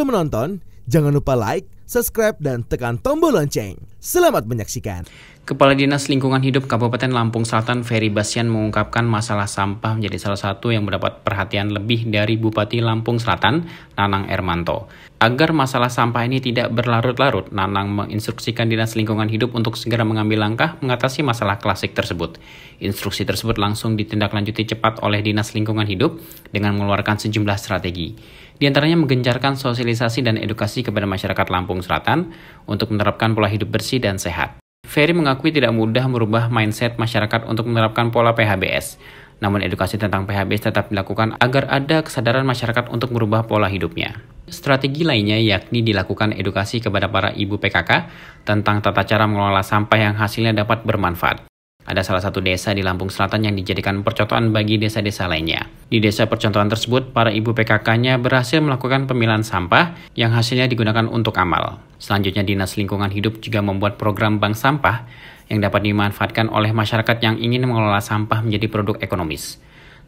Sebelum menonton, jangan lupa like, subscribe, dan tekan tombol lonceng. Selamat menyaksikan. Kepala Dinas Lingkungan Hidup Kabupaten Lampung Selatan Ferry Basian mengungkapkan masalah sampah menjadi salah satu yang mendapat perhatian lebih dari Bupati Lampung Selatan, Nanang Ermanto. Agar masalah sampah ini tidak berlarut-larut, Nanang menginstruksikan Dinas Lingkungan Hidup untuk segera mengambil langkah mengatasi masalah klasik tersebut. Instruksi tersebut langsung ditindaklanjuti cepat oleh Dinas Lingkungan Hidup dengan mengeluarkan sejumlah strategi. Di antaranya menggencarkan sosialisasi dan edukasi kepada masyarakat Lampung Selatan untuk menerapkan pola hidup bersih dan sehat. Ferry mengakui tidak mudah merubah mindset masyarakat untuk menerapkan pola PHBS. Namun edukasi tentang PHBS tetap dilakukan agar ada kesadaran masyarakat untuk merubah pola hidupnya. Strategi lainnya yakni dilakukan edukasi kepada para ibu PKK tentang tata cara mengelola sampah yang hasilnya dapat bermanfaat. Ada salah satu desa di Lampung Selatan yang dijadikan percontohan bagi desa-desa lainnya. Di desa percontohan tersebut, para ibu PKK-nya berhasil melakukan pemilahan sampah yang hasilnya digunakan untuk amal. Selanjutnya, Dinas Lingkungan Hidup juga membuat program bank sampah yang dapat dimanfaatkan oleh masyarakat yang ingin mengelola sampah menjadi produk ekonomis.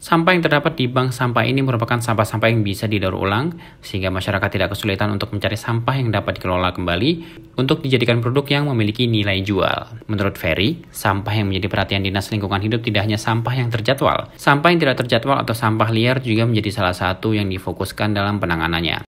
Sampah yang terdapat di bank sampah ini merupakan sampah-sampah yang bisa didaur ulang, sehingga masyarakat tidak kesulitan untuk mencari sampah yang dapat dikelola kembali untuk dijadikan produk yang memiliki nilai jual. Menurut Ferry, sampah yang menjadi perhatian Dinas Lingkungan Hidup tidak hanya sampah yang terjadwal. Sampah yang tidak terjadwal atau sampah liar juga menjadi salah satu yang difokuskan dalam penanganannya.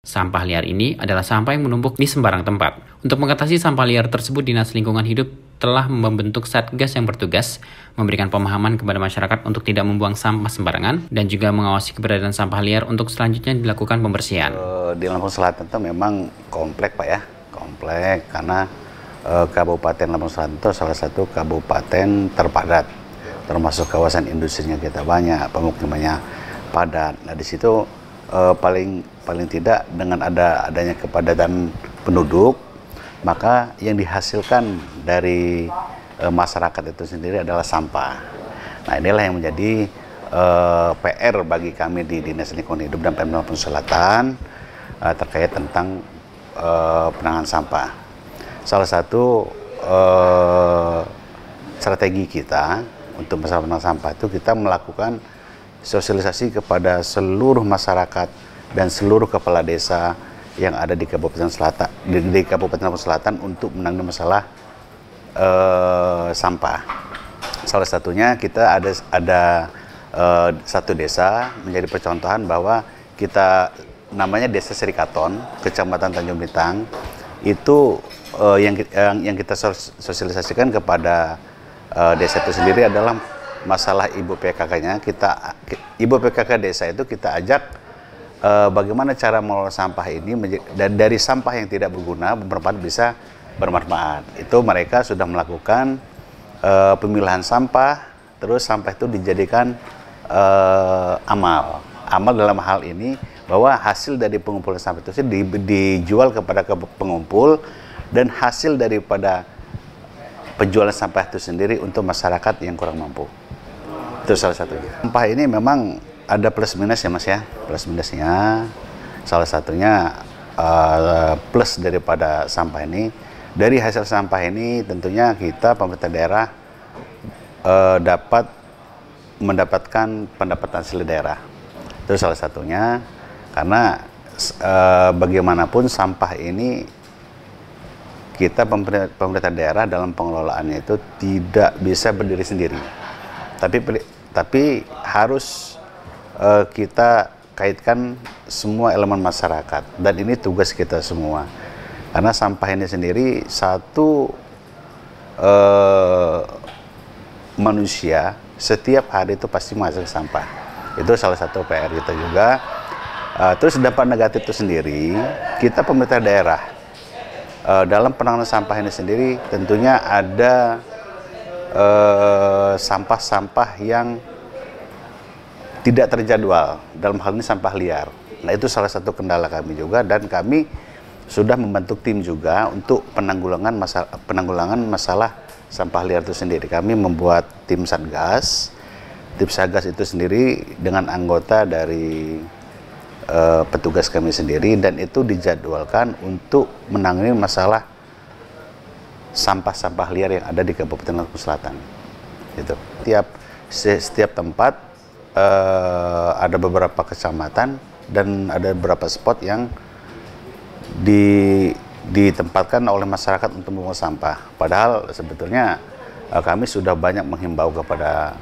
Sampah liar ini adalah sampah yang menumpuk di sembarang tempat. Untuk mengatasi sampah liar tersebut, Dinas Lingkungan Hidup telah membentuk satgas yang bertugas memberikan pemahaman kepada masyarakat untuk tidak membuang sampah sembarangan dan juga mengawasi keberadaan sampah liar untuk selanjutnya dilakukan pembersihan. Eh, di Lampung Selatan itu memang komplek Pak ya, komplek karena eh, Kabupaten Lampung Selatan itu salah satu kabupaten terpadat, termasuk kawasan industrinya kita banyak, pemukimannya padat. Nah di situ eh, paling paling tidak dengan ada adanya kepadatan penduduk maka yang dihasilkan dari e, masyarakat itu sendiri adalah sampah. Nah inilah yang menjadi e, PR bagi kami di Dinas Lingkungan Hidup dan Pemda Selatan e, terkait tentang e, penanganan sampah. Salah satu e, strategi kita untuk masalah penanganan sampah itu kita melakukan sosialisasi kepada seluruh masyarakat dan seluruh kepala desa yang ada di Kabupaten Selatan di, di Kabupaten Lampung Selatan untuk menangani masalah uh, sampah. Salah satunya kita ada ada uh, satu desa menjadi percontohan bahwa kita namanya Desa Serikaton, Kecamatan Tanjung Bintang itu uh, yang, yang yang kita sosialisasikan kepada uh, desa itu sendiri adalah masalah ibu PKK-nya. Kita ibu PKK desa itu kita ajak uh, bagaimana cara mengelola sampah ini dan dari sampah yang tidak berguna bermanfaat bisa bermanfaat. Itu mereka sudah melakukan uh, pemilahan sampah, terus sampah itu dijadikan uh, amal. Amal dalam hal ini bahwa hasil dari pengumpulan sampah itu di, dijual kepada ke pengumpul dan hasil daripada penjualan sampah itu sendiri untuk masyarakat yang kurang mampu. Itu salah satunya. Sampah ini memang ada plus minus ya mas ya plus minusnya salah satunya uh, plus daripada sampah ini dari hasil sampah ini tentunya kita pemerintah daerah uh, dapat mendapatkan pendapatan asli daerah itu salah satunya karena uh, bagaimanapun sampah ini kita pemerintah, pemerintah daerah dalam pengelolaannya itu tidak bisa berdiri sendiri tapi tapi harus uh, kita kaitkan semua elemen masyarakat dan ini tugas kita semua karena sampah ini sendiri satu uh, manusia setiap hari itu pasti masuk sampah itu salah satu PR kita juga uh, terus dampak negatif itu sendiri kita pemerintah daerah uh, dalam penanganan sampah ini sendiri tentunya ada sampah-sampah uh, sampah -sampah yang tidak terjadwal dalam hal ini sampah liar. Nah itu salah satu kendala kami juga dan kami sudah membentuk tim juga untuk penanggulangan masalah penanggulangan masalah sampah liar itu sendiri. Kami membuat tim satgas, tim satgas itu sendiri dengan anggota dari uh, petugas kami sendiri dan itu dijadwalkan untuk menangani masalah sampah-sampah liar yang ada di Kabupaten Lampung Selatan. Itu. Tiap setiap tempat uh, ada beberapa kecamatan dan ada beberapa spot yang di, ditempatkan oleh masyarakat untuk membuang sampah. Padahal sebetulnya uh, kami sudah banyak menghimbau kepada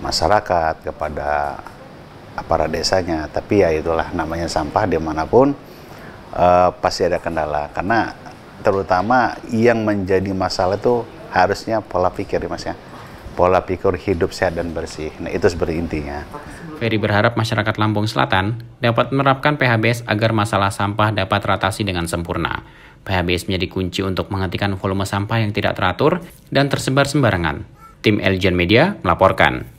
masyarakat, kepada para desanya. Tapi ya itulah namanya sampah dimanapun uh, pasti ada kendala. Karena terutama yang menjadi masalah itu harusnya pola pikir, mas ya pola pikir hidup sehat dan bersih. Nah, itu seperti intinya. Ferry berharap masyarakat Lampung Selatan dapat menerapkan PHBS agar masalah sampah dapat teratasi dengan sempurna. PHBS menjadi kunci untuk menghentikan volume sampah yang tidak teratur dan tersebar sembarangan. Tim Elgen Media melaporkan.